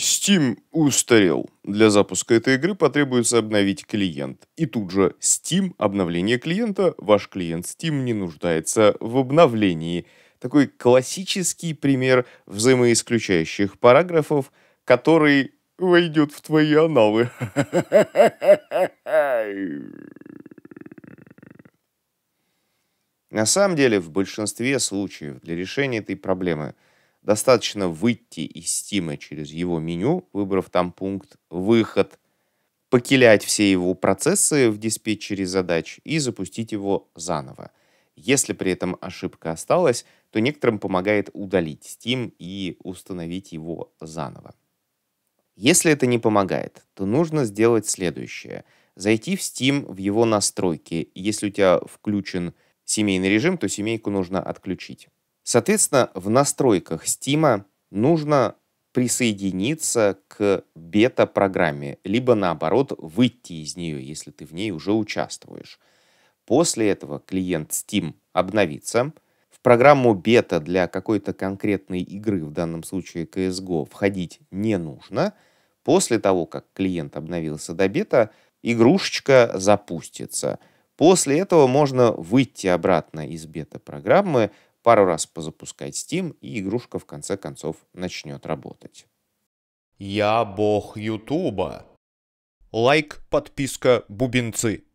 Steam устарел. Для запуска этой игры потребуется обновить клиент. И тут же Steam, обновление клиента, ваш клиент Steam не нуждается в обновлении. Такой классический пример взаимоисключающих параграфов, который войдет в твои аналы. На самом деле, в большинстве случаев для решения этой проблемы – Достаточно выйти из Steam через его меню, выбрав там пункт «Выход», покилять все его процессы в диспетчере задач и запустить его заново. Если при этом ошибка осталась, то некоторым помогает удалить Steam и установить его заново. Если это не помогает, то нужно сделать следующее. Зайти в Steam в его настройки. Если у тебя включен семейный режим, то семейку нужно отключить. Соответственно, в настройках Steam нужно присоединиться к бета-программе, либо наоборот выйти из нее, если ты в ней уже участвуешь. После этого клиент Steam обновится. В программу бета для какой-то конкретной игры, в данном случае CSGO, входить не нужно. После того, как клиент обновился до бета, игрушечка запустится. После этого можно выйти обратно из бета-программы, пару раз позапускать Steam, и игрушка в конце концов начнет работать. Я бог Ютуба. Лайк, подписка, бубенцы.